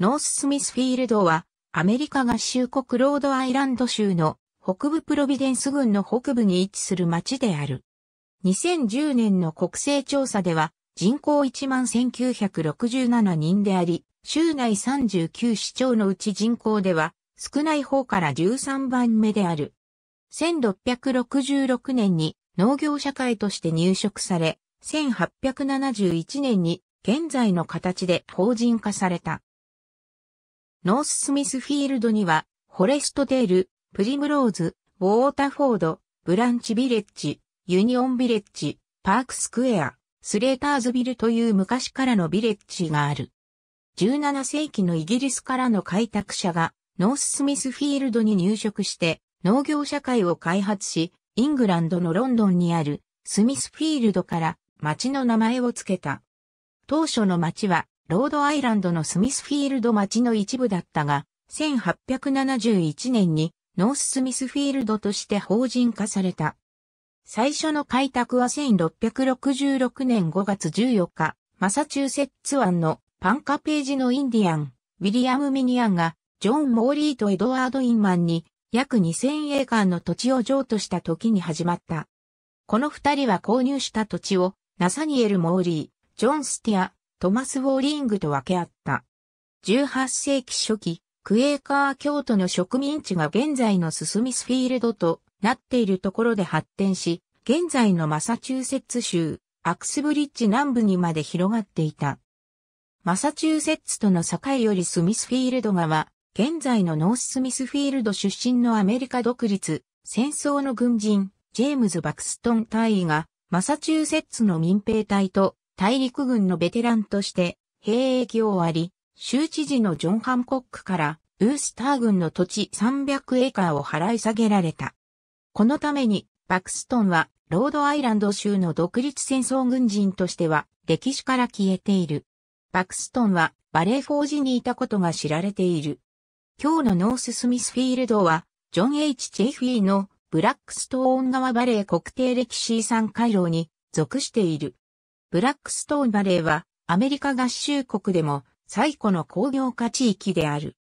ノーススミスフィールドは、アメリカ合衆国ロードアイランド州の北部プロビデンス郡の北部に位置する町である。2010年の国勢調査では、人口1万1967人であり、州内39市町のうち人口では、少ない方から13番目である。1666年に農業社会として入植され、1871年に現在の形で法人化された。ノーススミスフィールドには、フォレストテール、プリムローズ、ウォータフォード、ブランチビレッジ、ユニオンビレッジ、パークスクエア、スレーターズビルという昔からのビレッジがある。17世紀のイギリスからの開拓者が、ノーススミスフィールドに入植して、農業社会を開発し、イングランドのロンドンにあるスミスフィールドから町の名前を付けた。当初の町はロードアイランドのスミスフィールド町の一部だったが、1871年にノーススミスフィールドとして法人化された。最初の開拓は1666年5月14日、マサチューセッツ湾のパンカページのインディアン、ウィリアム・ミニアンが、ジョン・モーリーとエドワード・インマンに約2000エーカーの土地を譲渡した時に始まった。この二人は購入した土地をナサニエル・モーリー、ジョン・スティア、トマス・ウォーリングと分け合った。18世紀初期、クエーカー教徒の植民地が現在のススミスフィールドとなっているところで発展し、現在のマサチューセッツ州、アクスブリッジ南部にまで広がっていた。マサチューセッツとの境よりスミスフィールド側、現在のノーススミスフィールド出身のアメリカ独立、戦争の軍人、ジェームズ・バクストン大尉が、マサチューセッツの民兵隊と大陸軍のベテランとして兵役を終わり、州知事のジョン・ハンコックからウースター軍の土地300エーカーを払い下げられた。このためにバクストンはロードアイランド州の独立戦争軍人としては歴史から消えている。バクストンはバレーフォージにいたことが知られている。今日のノーススミスフィールドは、ジョン・ H・ チェフィーのブラックストーン川バレー国定歴史遺産回廊に属している。ブラックストーンバレーはアメリカ合衆国でも最古の工業化地域である。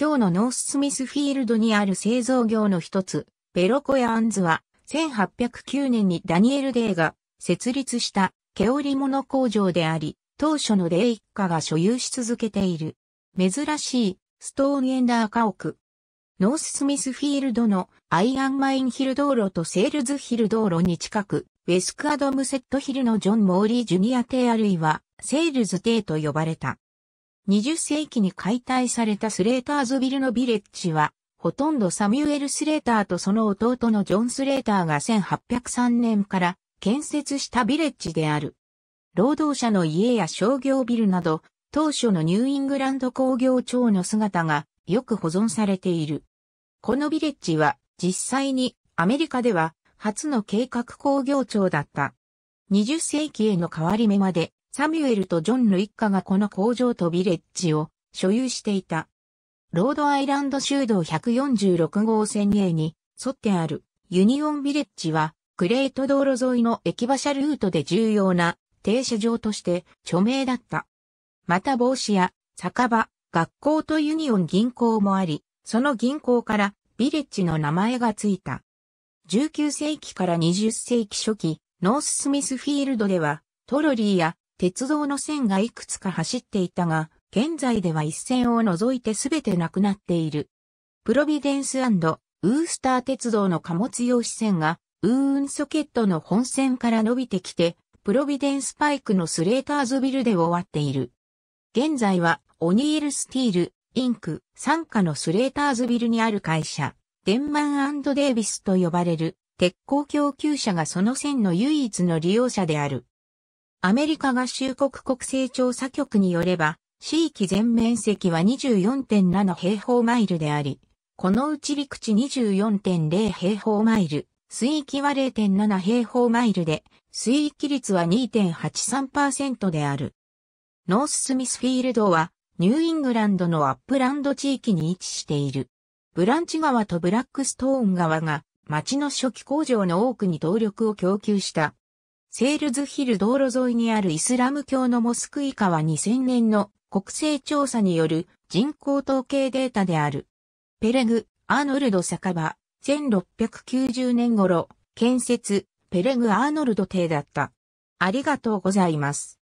今日のノーススミスフィールドにある製造業の一つ、ベロコヤアンズは1809年にダニエル・デイが設立した毛織物工場であり、当初のデイ一家が所有し続けている。珍しいストーンエンダー家屋。ノーススミスフィールドのアイアンマインヒル道路とセールズヒル道路に近く、ウェスクアドムセットヒルのジョン・モーリー・ジュニア邸あるいは、セールズ邸と呼ばれた。20世紀に解体されたスレーターズビルのビレッジは、ほとんどサミュエル・スレーターとその弟のジョン・スレーターが1803年から建設したビレッジである。労働者の家や商業ビルなど、当初のニューイングランド工業庁の姿がよく保存されている。このビレッジは実際にアメリカでは初の計画工業庁だった。20世紀への変わり目まで、サミュエルとジョンの一家がこの工場とビレッジを所有していた。ロードアイランド州道146号線へに沿ってあるユニオンビレッジは、グレート道路沿いの駅馬車ルートで重要な停車場として著名だった。また帽子や酒場、学校とユニオン銀行もあり、その銀行からビレッジの名前がついた。19世紀から20世紀初期、ノーススミスフィールドでは、トロリーや鉄道の線がいくつか走っていたが、現在では一線を除いてすべてなくなっている。プロビデンスウースター鉄道の貨物用支線が、ウーンソケットの本線から伸びてきて、プロビデンスパイクのスレーターズビルで終わっている。現在は、オニールスティール、インク、傘下のスレーターズビルにある会社。デンマンデイビスと呼ばれる鉄鋼供給者がその線の唯一の利用者である。アメリカ合衆国国勢調査局によれば、地域全面積は24.7平方マイルであり、このうち陸地24.0平方マイル、水域は0.7平方マイルで、水域率は2.83%である。ノーススミスフィールドは、ニューイングランドのアップランド地域に位置している。ブランチ川とブラックストーン川が町の初期工場の多くに動力を供給した。セールズヒル道路沿いにあるイスラム教のモスクイカは2000年の国勢調査による人口統計データである。ペレグ、アーノルド酒場、1690年頃、建設、ペレグ・アーノルド邸だった。ありがとうございます。